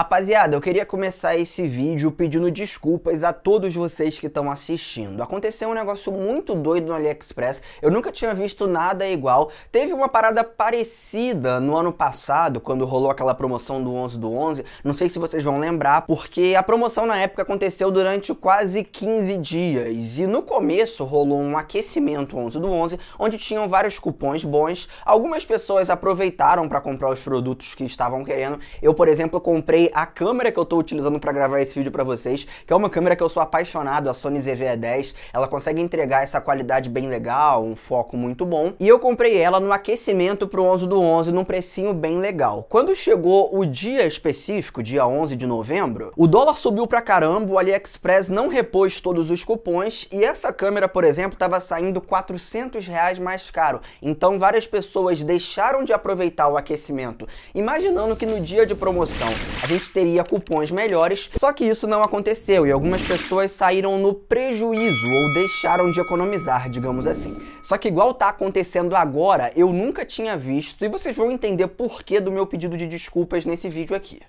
Rapaziada, eu queria começar esse vídeo pedindo desculpas a todos vocês que estão assistindo. Aconteceu um negócio muito doido no AliExpress, eu nunca tinha visto nada igual. Teve uma parada parecida no ano passado, quando rolou aquela promoção do 11 do 11, não sei se vocês vão lembrar, porque a promoção na época aconteceu durante quase 15 dias. E no começo rolou um aquecimento 11 do 11, onde tinham vários cupons bons. Algumas pessoas aproveitaram para comprar os produtos que estavam querendo. Eu, por exemplo, comprei a câmera que eu estou utilizando para gravar esse vídeo para vocês, que é uma câmera que eu sou apaixonado, a Sony ZV-10. Ela consegue entregar essa qualidade bem legal, um foco muito bom. E eu comprei ela no aquecimento para o 11 do 11, num precinho bem legal. Quando chegou o dia específico, dia 11 de novembro, o dólar subiu para caramba, o AliExpress não repôs todos os cupons e essa câmera, por exemplo, estava saindo 400 reais mais caro. Então várias pessoas deixaram de aproveitar o aquecimento, imaginando que no dia de promoção a gente gente teria cupons melhores, só que isso não aconteceu e algumas pessoas saíram no prejuízo ou deixaram de economizar, digamos assim. Só que igual tá acontecendo agora, eu nunca tinha visto e vocês vão entender porquê do meu pedido de desculpas nesse vídeo aqui.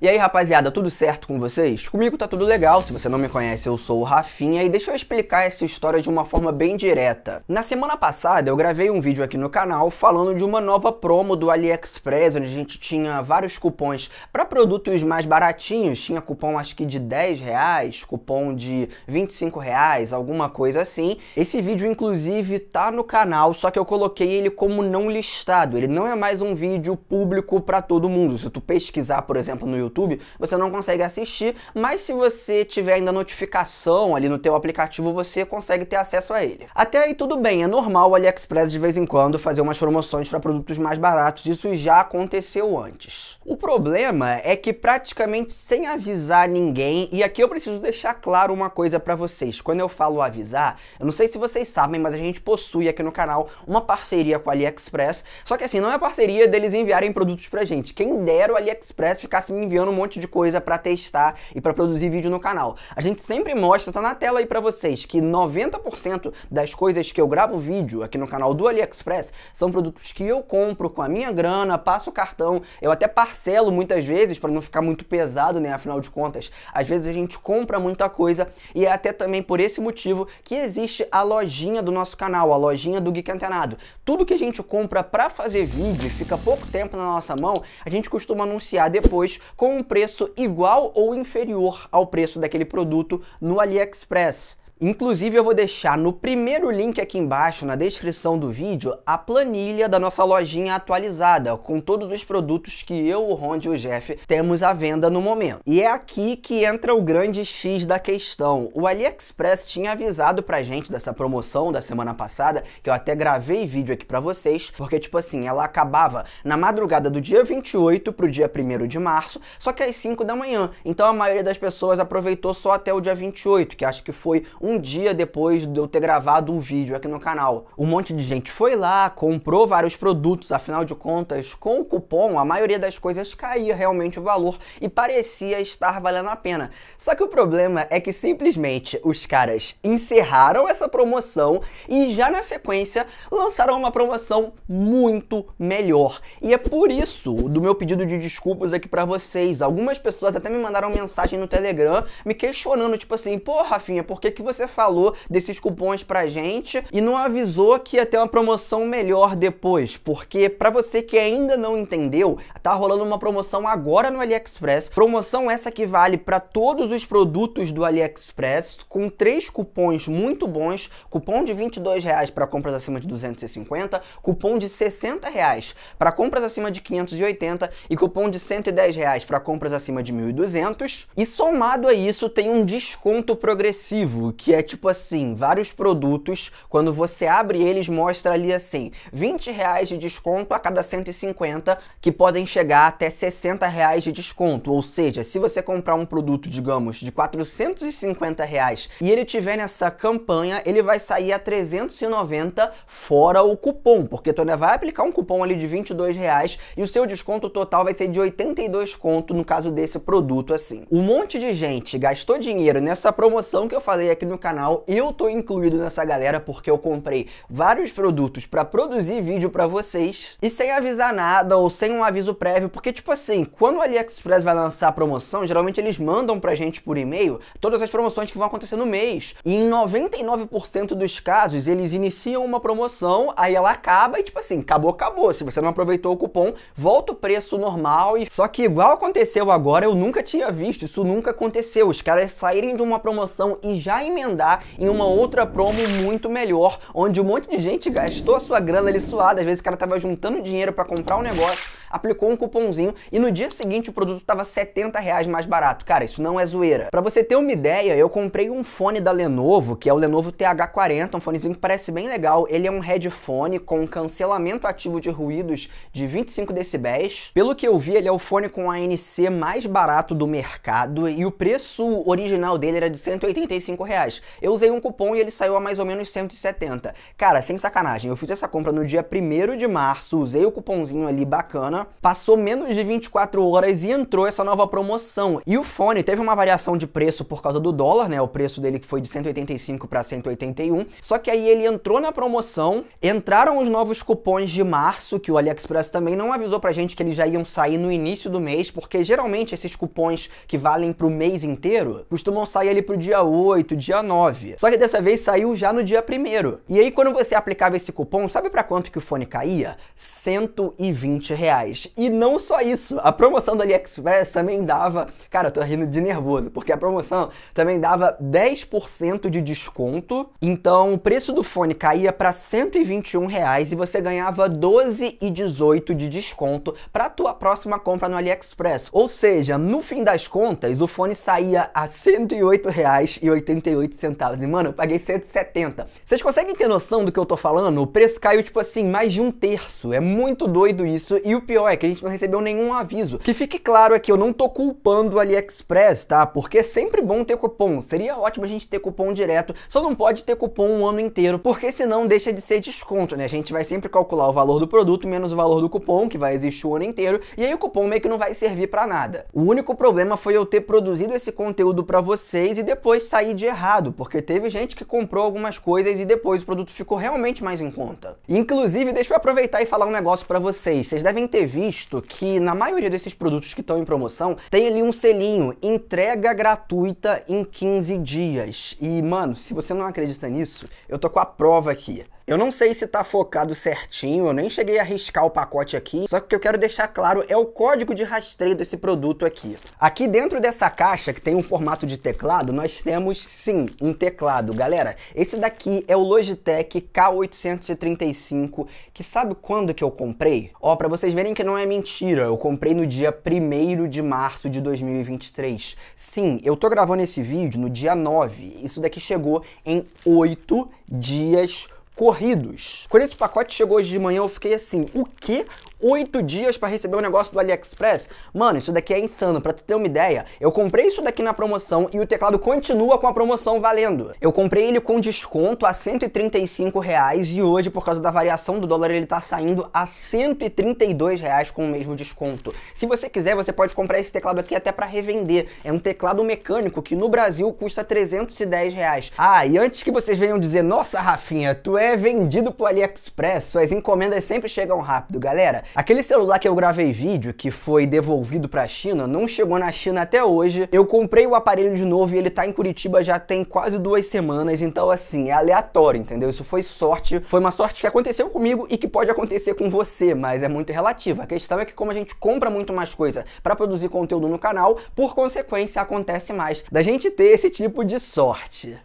E aí, rapaziada, tudo certo com vocês? Comigo tá tudo legal. Se você não me conhece, eu sou o Rafinha e deixa eu explicar essa história de uma forma bem direta. Na semana passada, eu gravei um vídeo aqui no canal falando de uma nova promo do AliExpress, onde a gente tinha vários cupons para produtos mais baratinhos. Tinha cupom acho que de 10 reais, cupom de 25 reais, alguma coisa assim. Esse vídeo, inclusive, tá no canal, só que eu coloquei ele como não listado. Ele não é mais um vídeo público para todo mundo. Se tu pesquisar, por exemplo, no YouTube, YouTube, você não consegue assistir, mas se você tiver ainda notificação ali no teu aplicativo, você consegue ter acesso a ele. Até aí tudo bem, é normal o AliExpress de vez em quando fazer umas promoções para produtos mais baratos, isso já aconteceu antes. O problema é que praticamente sem avisar ninguém, e aqui eu preciso deixar claro uma coisa para vocês, quando eu falo avisar, eu não sei se vocês sabem, mas a gente possui aqui no canal uma parceria com a AliExpress, só que assim, não é parceria deles enviarem produtos pra gente, quem dera o AliExpress ficasse me enviando um monte de coisa para testar e para produzir vídeo no canal. A gente sempre mostra, tá na tela aí para vocês, que 90% das coisas que eu gravo vídeo aqui no canal do AliExpress são produtos que eu compro com a minha grana, passo o cartão, eu até parcelo muitas vezes para não ficar muito pesado, né? Afinal de contas, às vezes a gente compra muita coisa e é até também por esse motivo que existe a lojinha do nosso canal, a lojinha do Geek Antenado. Tudo que a gente compra para fazer vídeo e fica pouco tempo na nossa mão, a gente costuma anunciar depois com com um preço igual ou inferior ao preço daquele produto no AliExpress. Inclusive eu vou deixar no primeiro link aqui embaixo na descrição do vídeo a planilha da nossa lojinha atualizada com todos os produtos que eu, o Ron e o Jeff temos à venda no momento. E é aqui que entra o grande X da questão. O AliExpress tinha avisado pra gente dessa promoção da semana passada, que eu até gravei vídeo aqui pra vocês, porque tipo assim, ela acabava na madrugada do dia 28 pro dia 1 de março, só que às 5 da manhã. Então a maioria das pessoas aproveitou só até o dia 28, que acho que foi um um dia depois de eu ter gravado o vídeo aqui no canal. Um monte de gente foi lá, comprou vários produtos, afinal de contas, com o cupom, a maioria das coisas caía realmente o valor e parecia estar valendo a pena. Só que o problema é que simplesmente os caras encerraram essa promoção e já na sequência lançaram uma promoção muito melhor. E é por isso do meu pedido de desculpas aqui para vocês. Algumas pessoas até me mandaram mensagem no Telegram me questionando, tipo assim, pô, Rafinha, por que, que você você falou desses cupons pra gente e não avisou que ia ter uma promoção melhor depois, porque para você que ainda não entendeu, tá rolando uma promoção agora no AliExpress. Promoção essa que vale para todos os produtos do AliExpress com três cupons muito bons, cupom de 22 reais para compras acima de 250, cupom de 60 reais para compras acima de 580 e cupom de 110 reais para compras acima de 1.200. E somado a isso tem um desconto progressivo que que é tipo assim, vários produtos, quando você abre eles, mostra ali assim, 20 reais de desconto a cada 150, que podem chegar até 60 reais de desconto. Ou seja, se você comprar um produto, digamos, de 450 reais e ele tiver nessa campanha, ele vai sair a 390 fora o cupom, porque tu ainda vai aplicar um cupom ali de 22 reais e o seu desconto total vai ser de 82 conto no caso desse produto assim. Um monte de gente gastou dinheiro nessa promoção que eu falei aqui no no canal. Eu tô incluído nessa galera porque eu comprei vários produtos para produzir vídeo para vocês e sem avisar nada ou sem um aviso prévio, porque tipo assim, quando o AliExpress vai lançar a promoção, geralmente eles mandam pra gente por e-mail todas as promoções que vão acontecer no mês. E em 99% dos casos, eles iniciam uma promoção, aí ela acaba e tipo assim, acabou, acabou. Se você não aproveitou o cupom, volta o preço normal e só que igual aconteceu agora, eu nunca tinha visto, isso nunca aconteceu. Os caras saírem de uma promoção e já emendar emendar em uma outra promo muito melhor, onde um monte de gente gastou a sua grana ali suada, às vezes o cara tava juntando dinheiro para comprar um negócio, aplicou um cupomzinho e no dia seguinte o produto estava 70 reais mais barato. Cara, isso não é zoeira. Para você ter uma ideia, eu comprei um fone da Lenovo, que é o Lenovo TH40, um fonezinho que parece bem legal. Ele é um headphone com cancelamento ativo de ruídos de 25 decibéis. Pelo que eu vi, ele é o fone com ANC mais barato do mercado e o preço original dele era de 185 reais. Eu usei um cupom e ele saiu a mais ou menos 170. Cara, sem sacanagem, eu fiz essa compra no dia 1 de março, usei o cupomzinho ali bacana, né? passou menos de 24 horas e entrou essa nova promoção. E o fone teve uma variação de preço por causa do dólar, né? O preço dele que foi de 185 para 181. Só que aí ele entrou na promoção, entraram os novos cupons de março, que o AliExpress também não avisou pra gente que eles já iam sair no início do mês, porque geralmente esses cupons que valem pro mês inteiro costumam sair ali pro dia 8, dia 9. Só que dessa vez saiu já no dia 1 E aí quando você aplicava esse cupom, sabe para quanto que o fone caía? 120 reais reais. E não só isso, a promoção do AliExpress também dava, cara, eu tô rindo de nervoso, porque a promoção também dava 10% de desconto. Então, o preço do fone caía para 121 reais e você ganhava 12 e de desconto para tua próxima compra no AliExpress. Ou seja, no fim das contas, o fone saía a 108 reais e 88 centavos. E mano, eu paguei 170. Vocês conseguem ter noção do que eu tô falando? O preço caiu tipo assim, mais de um terço. É muito doido isso. E o pior pior é que a gente não recebeu nenhum aviso. Que fique claro aqui, que eu não tô culpando o AliExpress, tá? Porque é sempre bom ter cupom. Seria ótimo a gente ter cupom direto, só não pode ter cupom um ano inteiro, porque senão deixa de ser desconto, né? A gente vai sempre calcular o valor do produto menos o valor do cupom, que vai existir o ano inteiro, e aí o cupom meio que não vai servir para nada. O único problema foi eu ter produzido esse conteúdo para vocês e depois sair de errado, porque teve gente que comprou algumas coisas e depois o produto ficou realmente mais em conta. Inclusive, deixa eu aproveitar e falar um negócio para vocês. Vocês devem ter visto que na maioria desses produtos que estão em promoção tem ali um selinho, entrega gratuita em 15 dias. E mano, se você não acredita nisso, eu tô com a prova aqui. Eu não sei se tá focado certinho, eu nem cheguei a riscar o pacote aqui, só que o que eu quero deixar claro é o código de rastreio desse produto aqui. Aqui dentro dessa caixa, que tem um formato de teclado, nós temos sim um teclado. Galera, esse daqui é o Logitech K835, que sabe quando que eu comprei? Ó, pra vocês verem que não é mentira, eu comprei no dia 1 de março de 2023. Sim, eu tô gravando esse vídeo no dia 9, isso daqui chegou em 8 dias corridos. Quando esse pacote chegou hoje de manhã, eu fiquei assim, o que oito dias para receber o um negócio do AliExpress. Mano, isso daqui é insano. Para tu ter uma ideia, eu comprei isso daqui na promoção e o teclado continua com a promoção valendo. Eu comprei ele com desconto a 135 reais e hoje, por causa da variação do dólar, ele tá saindo a 132 reais com o mesmo desconto. Se você quiser, você pode comprar esse teclado aqui até para revender. É um teclado mecânico que no Brasil custa 310 reais. Ah, e antes que vocês venham dizer, nossa, Rafinha, tu é vendido pro AliExpress, suas encomendas sempre chegam rápido, galera. Aquele celular que eu gravei vídeo, que foi devolvido pra China, não chegou na China até hoje. Eu comprei o aparelho de novo e ele tá em Curitiba já tem quase duas semanas, então assim, é aleatório, entendeu? Isso foi sorte, foi uma sorte que aconteceu comigo e que pode acontecer com você, mas é muito relativa. A questão é que como a gente compra muito mais coisa para produzir conteúdo no canal, por consequência acontece mais da gente ter esse tipo de sorte.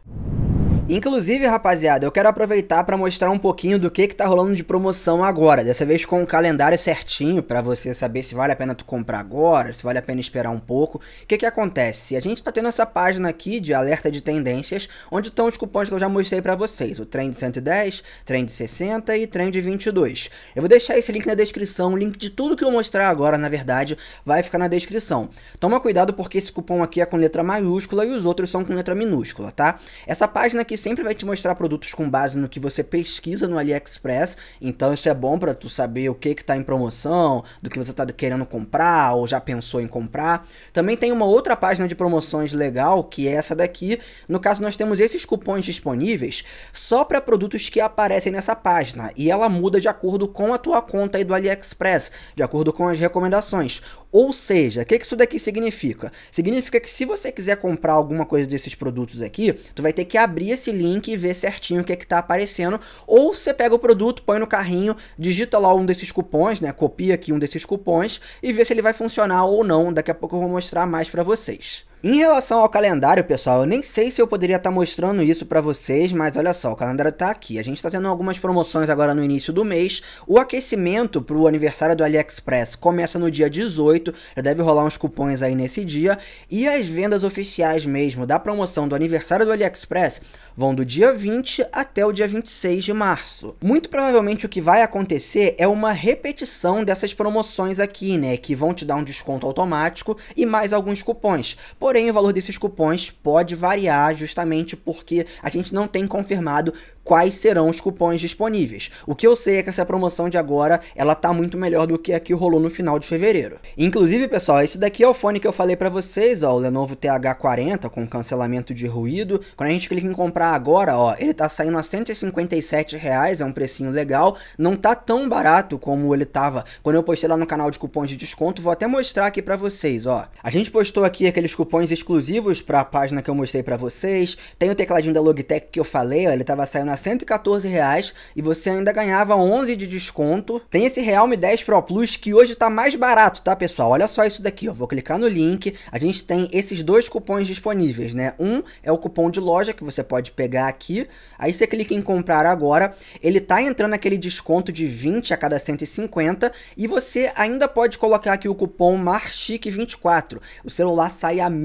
Inclusive, rapaziada, eu quero aproveitar para mostrar um pouquinho do que que tá rolando de promoção agora. Dessa vez com o calendário certinho para você saber se vale a pena tu comprar agora, se vale a pena esperar um pouco. O que que acontece? A gente tá tendo essa página aqui de alerta de tendências, onde estão os cupons que eu já mostrei para vocês, o Trend 110, Trend 60 e Trend 22. Eu vou deixar esse link na descrição, o link de tudo que eu mostrar agora, na verdade, vai ficar na descrição. Toma cuidado porque esse cupom aqui é com letra maiúscula e os outros são com letra minúscula, tá? Essa página aqui sempre vai te mostrar produtos com base no que você pesquisa no AliExpress, então isso é bom para tu saber o que que tá em promoção, do que você está querendo comprar ou já pensou em comprar. Também tem uma outra página de promoções legal, que é essa daqui. No caso, nós temos esses cupons disponíveis só para produtos que aparecem nessa página, e ela muda de acordo com a tua conta aí do AliExpress, de acordo com as recomendações. Ou seja, o que, que isso daqui significa? Significa que se você quiser comprar alguma coisa desses produtos aqui, tu vai ter que abrir esse link e ver certinho o que é que tá aparecendo, ou você pega o produto, põe no carrinho, digita lá um desses cupons, né, copia aqui um desses cupons e vê se ele vai funcionar ou não, daqui a pouco eu vou mostrar mais para vocês. Em relação ao calendário, pessoal, eu nem sei se eu poderia estar tá mostrando isso para vocês, mas olha só, o calendário tá aqui. A gente está tendo algumas promoções agora no início do mês. O aquecimento para o aniversário do AliExpress começa no dia 18, já deve rolar uns cupons aí nesse dia. E as vendas oficiais mesmo da promoção do aniversário do AliExpress vão do dia 20 até o dia 26 de março. Muito provavelmente o que vai acontecer é uma repetição dessas promoções aqui, né, que vão te dar um desconto automático e mais alguns cupons. Porém, o valor desses cupons pode variar justamente porque a gente não tem confirmado quais serão os cupons disponíveis. O que eu sei é que essa promoção de agora, ela tá muito melhor do que a que rolou no final de fevereiro. Inclusive, pessoal, esse daqui é o fone que eu falei para vocês, ó, o Lenovo TH40 com cancelamento de ruído. Quando a gente clica em comprar agora, ó, ele tá saindo a 157, reais, é um precinho legal, não tá tão barato como ele tava quando eu postei lá no canal de cupons de desconto. Vou até mostrar aqui para vocês, ó. A gente postou aqui aqueles cupons exclusivos para a página que eu mostrei para vocês. Tem o tecladinho da Logitech que eu falei, ó, ele tava saindo a 114 reais e você ainda ganhava 11 de desconto. Tem esse Realme 10 Pro Plus que hoje tá mais barato, tá, pessoal? Olha só isso daqui, ó. Vou clicar no link. A gente tem esses dois cupons disponíveis, né? Um é o cupom de loja que você pode pegar aqui. Aí você clica em comprar agora. Ele tá entrando aquele desconto de 20 a cada 150 e você ainda pode colocar aqui o cupom MARCHIC24. O celular sai a R$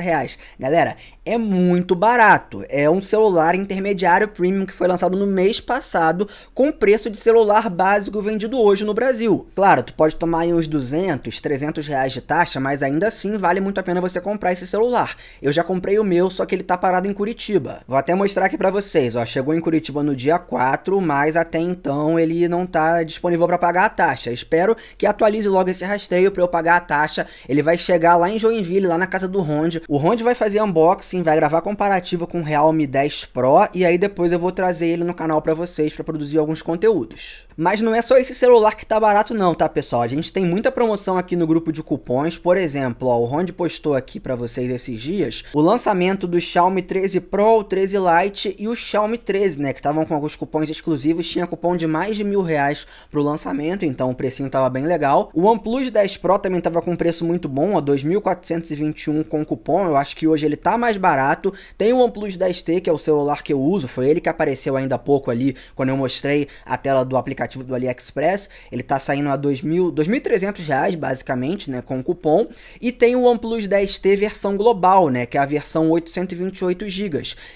reais Galera, é muito barato. É um celular intermediário intermediário premium que foi lançado no mês passado com preço de celular básico vendido hoje no Brasil. Claro, tu pode tomar aí uns 200, 300 reais de taxa, mas ainda assim vale muito a pena você comprar esse celular. Eu já comprei o meu, só que ele tá parado em Curitiba. Vou até mostrar aqui para vocês, ó, chegou em Curitiba no dia 4, mas até então ele não tá disponível para pagar a taxa. Espero que atualize logo esse rastreio para eu pagar a taxa. Ele vai chegar lá em Joinville, lá na casa do Rond. O Rond vai fazer unboxing, vai gravar comparativo com o Realme 10 Pro e e aí depois eu vou trazer ele no canal para vocês para produzir alguns conteúdos. Mas não é só esse celular que tá barato não, tá pessoal? A gente tem muita promoção aqui no grupo de cupons, por exemplo, ó, o Ronde postou aqui para vocês esses dias o lançamento do Xiaomi 13 Pro, 13 Lite e o Xiaomi 13, né, que estavam com alguns cupons exclusivos, tinha cupom de mais de mil reais pro lançamento, então o precinho tava bem legal. O OnePlus 10 Pro também tava com um preço muito bom, ó, 2.421 com cupom, eu acho que hoje ele tá mais barato. Tem o OnePlus 10T, que é o celular que eu uso, foi ele que apareceu ainda há pouco ali quando eu mostrei a tela do aplicativo do AliExpress. Ele tá saindo a R$ 2.300 reais basicamente, né, com cupom. E tem o OnePlus 10T versão global, né, que é a versão 828 GB,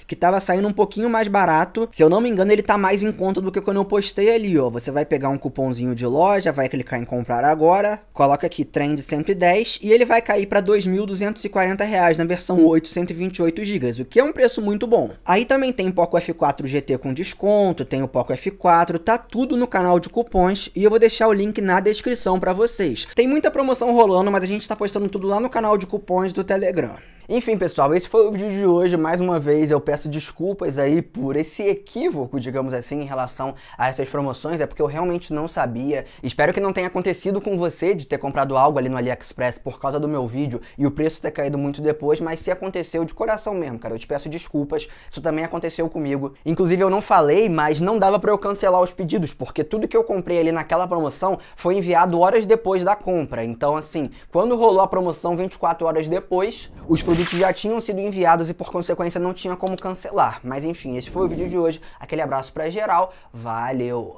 que tava saindo um pouquinho mais barato. Se eu não me engano, ele tá mais em conta do que quando eu postei ali, ó. Você vai pegar um cupomzinho de loja, vai clicar em comprar agora, coloca aqui trend 110 e ele vai cair para R$ 2.240 na versão 828 GB, o que é um preço muito bom. Aí também tem Poco F4 GT com desconto, tem o Poco F4, tá tudo no canal de cupons e eu vou deixar o link na descrição para vocês. Tem muita promoção rolando, mas a gente tá postando tudo lá no canal de cupons do Telegram. Enfim, pessoal, esse foi o vídeo de hoje. Mais uma vez, eu peço desculpas aí por esse equívoco, digamos assim, em relação a essas promoções. É porque eu realmente não sabia. Espero que não tenha acontecido com você de ter comprado algo ali no AliExpress por causa do meu vídeo e o preço ter caído muito depois, mas se aconteceu, de coração mesmo, cara, eu te peço desculpas. Isso também aconteceu comigo. Inclusive, eu não falei, mas não dava para eu cancelar os pedidos, porque tudo que eu comprei ali naquela promoção foi enviado horas depois da compra. Então, assim, quando rolou a promoção 24 horas depois, os que já tinham sido enviados e por consequência não tinha como cancelar. Mas enfim, esse foi o vídeo de hoje. Aquele abraço para geral. Valeu.